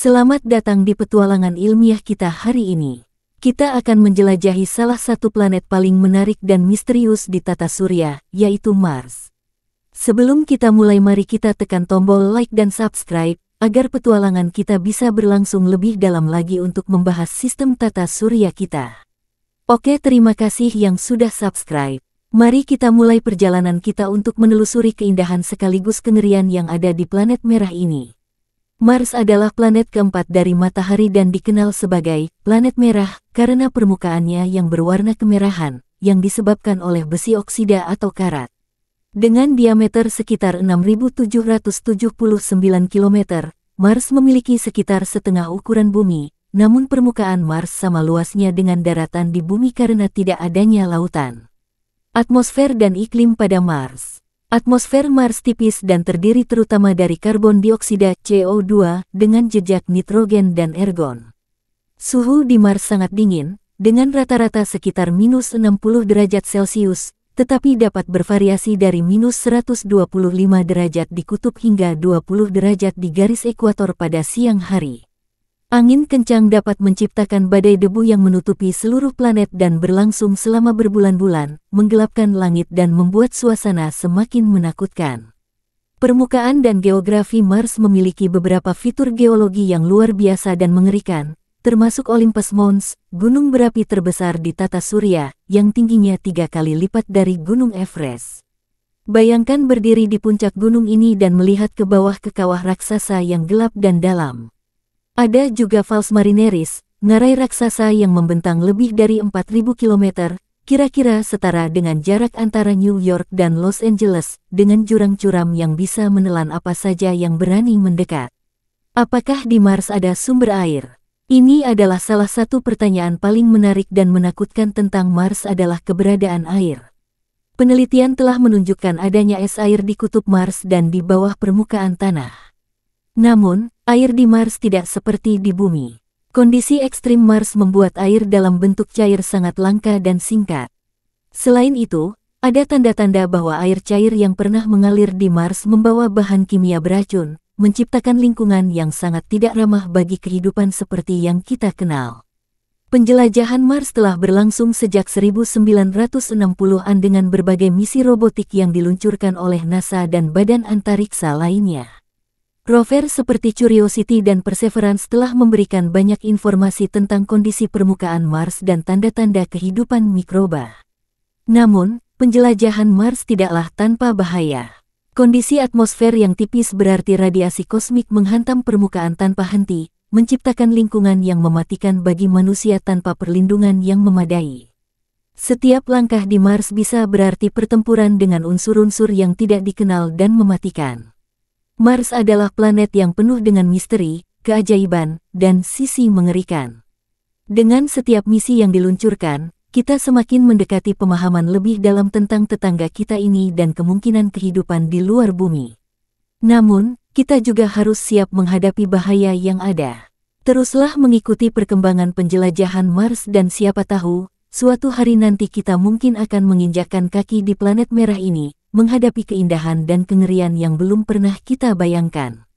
Selamat datang di petualangan ilmiah kita hari ini. Kita akan menjelajahi salah satu planet paling menarik dan misterius di tata surya, yaitu Mars. Sebelum kita mulai mari kita tekan tombol like dan subscribe, agar petualangan kita bisa berlangsung lebih dalam lagi untuk membahas sistem tata surya kita. Oke terima kasih yang sudah subscribe. Mari kita mulai perjalanan kita untuk menelusuri keindahan sekaligus kengerian yang ada di planet merah ini. Mars adalah planet keempat dari matahari dan dikenal sebagai planet merah karena permukaannya yang berwarna kemerahan yang disebabkan oleh besi oksida atau karat. Dengan diameter sekitar 6.779 km, Mars memiliki sekitar setengah ukuran bumi, namun permukaan Mars sama luasnya dengan daratan di bumi karena tidak adanya lautan. Atmosfer dan iklim pada Mars Atmosfer Mars tipis dan terdiri terutama dari karbon dioksida CO2 dengan jejak nitrogen dan ergon. Suhu di Mars sangat dingin, dengan rata-rata sekitar minus 60 derajat Celcius, tetapi dapat bervariasi dari minus 125 derajat di kutub hingga 20 derajat di garis ekuator pada siang hari. Angin kencang dapat menciptakan badai debu yang menutupi seluruh planet dan berlangsung selama berbulan-bulan, menggelapkan langit dan membuat suasana semakin menakutkan. Permukaan dan geografi Mars memiliki beberapa fitur geologi yang luar biasa dan mengerikan, termasuk Olympus Mons, gunung berapi terbesar di tata surya, yang tingginya tiga kali lipat dari Gunung Everest. Bayangkan berdiri di puncak gunung ini dan melihat ke bawah ke kawah raksasa yang gelap dan dalam. Ada juga Fals Marineris, ngarai raksasa yang membentang lebih dari 4.000 km, kira-kira setara dengan jarak antara New York dan Los Angeles, dengan jurang curam yang bisa menelan apa saja yang berani mendekat. Apakah di Mars ada sumber air? Ini adalah salah satu pertanyaan paling menarik dan menakutkan tentang Mars adalah keberadaan air. Penelitian telah menunjukkan adanya es air di kutub Mars dan di bawah permukaan tanah. Namun, air di Mars tidak seperti di bumi. Kondisi ekstrim Mars membuat air dalam bentuk cair sangat langka dan singkat. Selain itu, ada tanda-tanda bahwa air cair yang pernah mengalir di Mars membawa bahan kimia beracun, menciptakan lingkungan yang sangat tidak ramah bagi kehidupan seperti yang kita kenal. Penjelajahan Mars telah berlangsung sejak 1960-an dengan berbagai misi robotik yang diluncurkan oleh NASA dan badan antariksa lainnya. Rover seperti Curiosity dan Perseverance telah memberikan banyak informasi tentang kondisi permukaan Mars dan tanda-tanda kehidupan mikroba. Namun, penjelajahan Mars tidaklah tanpa bahaya. Kondisi atmosfer yang tipis berarti radiasi kosmik menghantam permukaan tanpa henti, menciptakan lingkungan yang mematikan bagi manusia tanpa perlindungan yang memadai. Setiap langkah di Mars bisa berarti pertempuran dengan unsur-unsur yang tidak dikenal dan mematikan. Mars adalah planet yang penuh dengan misteri, keajaiban, dan sisi mengerikan. Dengan setiap misi yang diluncurkan, kita semakin mendekati pemahaman lebih dalam tentang tetangga kita ini dan kemungkinan kehidupan di luar bumi. Namun, kita juga harus siap menghadapi bahaya yang ada. Teruslah mengikuti perkembangan penjelajahan Mars dan siapa tahu, suatu hari nanti kita mungkin akan menginjakkan kaki di planet merah ini, menghadapi keindahan dan kengerian yang belum pernah kita bayangkan.